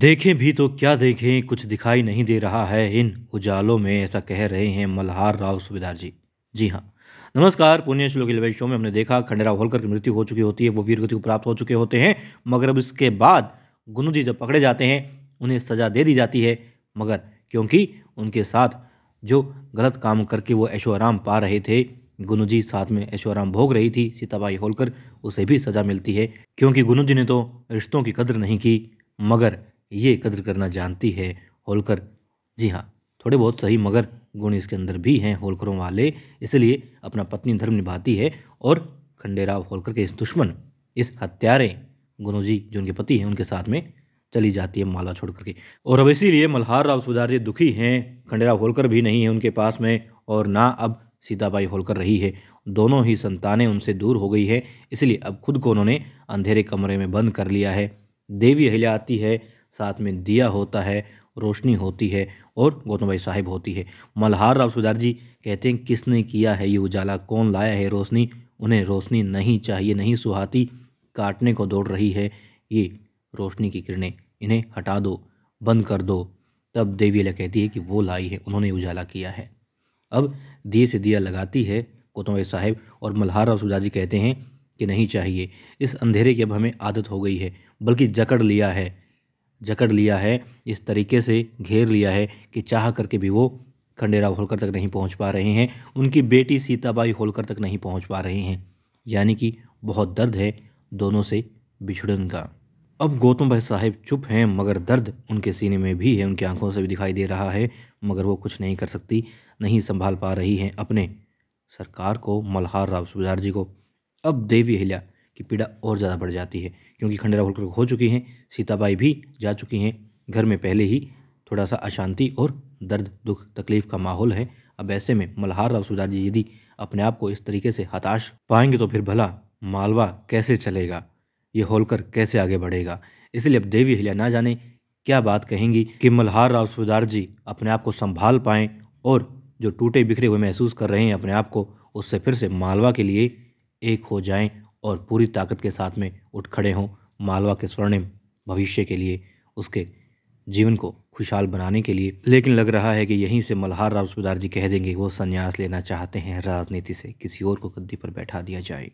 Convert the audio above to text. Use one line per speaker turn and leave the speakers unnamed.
देखें भी तो क्या देखें कुछ दिखाई नहीं दे रहा है इन उजालों में ऐसा कह रहे हैं मल्हार राव सुबेदार जी जी हाँ नमस्कार पुण्य श्लोक शो में हमने देखा खंडेराव होलकर की मृत्यु हो चुकी होती है वो वीरगति को प्राप्त हो चुके होते हैं मगर अब इसके बाद गुनु जी जब पकड़े जाते हैं उन्हें सजा दे दी जाती है मगर क्योंकि उनके साथ जो गलत काम करके वो आराम पा रहे थे गुनु जी साथ में आराम भोग रही थी सीताबाई होलकर उसे भी सजा मिलती है क्योंकि गुनु जी ने तो रिश्तों की कदर नहीं की मगर ये कदर करना जानती है होलकर जी हाँ थोड़े बहुत सही मगर गुण इसके अंदर भी हैं होलकरों वाले इसलिए अपना पत्नी धर्म निभाती है और खंडेराव होलकर के इस दुश्मन इस हत्यारे जी जो उनके पति हैं उनके साथ में चली जाती है माला छोड़ करके और अब इसीलिए मल्हार राव सुधार जी दुखी हैं खंडेराव होलकर भी नहीं है उनके पास में और ना अब सीताबाई होलकर रही है दोनों ही संतानें उनसे दूर हो गई है इसलिए अब खुद को उन्होंने अंधेरे कमरे में बंद कर लिया है देवी अहिल्या आती है साथ में दिया होता है रोशनी होती है और गौतम भाई साहिब होती है मल्हार राव सुधार जी कहते हैं किसने किया है ये उजाला कौन लाया है रोशनी उन्हें रोशनी नहीं चाहिए नहीं सुहाती काटने को दौड़ रही है ये रोशनी की किरणें इन्हें हटा दो बंद कर दो तब अला कहती है कि वो लाई है उन्होंने उजाला किया है अब दिए से दिया लगाती है गौतम भाई साहेब और मल्हार राव जी कहते हैं कि नहीं चाहिए इस अंधेरे की अब हमें आदत हो गई है बल्कि जकड़ लिया है जकड़ लिया है इस तरीके से घेर लिया है कि चाह करके भी वो खंडेराव होलकर तक नहीं पहुंच पा रहे हैं उनकी बेटी सीताबाई होलकर तक नहीं पहुंच पा रहे हैं यानी कि बहुत दर्द है दोनों से बिछड़न का अब गौतम भाई साहेब चुप हैं मगर दर्द उनके सीने में भी है उनकी आंखों से भी दिखाई दे रहा है मगर वो कुछ नहीं कर सकती नहीं संभाल पा रही हैं अपने सरकार को मल्हार राव सुबेदार जी को अब देवी हिल्या कि पीड़ा और ज़्यादा बढ़ जाती है क्योंकि खंडेरा होलकर हो चुकी हैं सीताबाई भी जा चुकी हैं घर में पहले ही थोड़ा सा अशांति और दर्द दुख तकलीफ का माहौल है अब ऐसे में मल्हार राव सुधार जी यदि अपने आप को इस तरीके से हताश पाएंगे तो फिर भला मालवा कैसे चलेगा ये होलकर कैसे आगे बढ़ेगा इसलिए अब देवी हिलिया ना जाने क्या बात कहेंगी कि मल्हार राव सुधार जी अपने आप को संभाल पाएँ और जो टूटे बिखरे हुए महसूस कर रहे हैं अपने आप को उससे फिर से मालवा के लिए एक हो जाएं और पूरी ताकत के साथ में उठ खड़े हों मालवा के स्वर्णिम भविष्य के लिए उसके जीवन को खुशहाल बनाने के लिए लेकिन लग रहा है कि यहीं से मल्हार राव सुबेदार जी कह देंगे वो संन्यास लेना चाहते हैं राजनीति से किसी और को गद्दी पर बैठा दिया जाए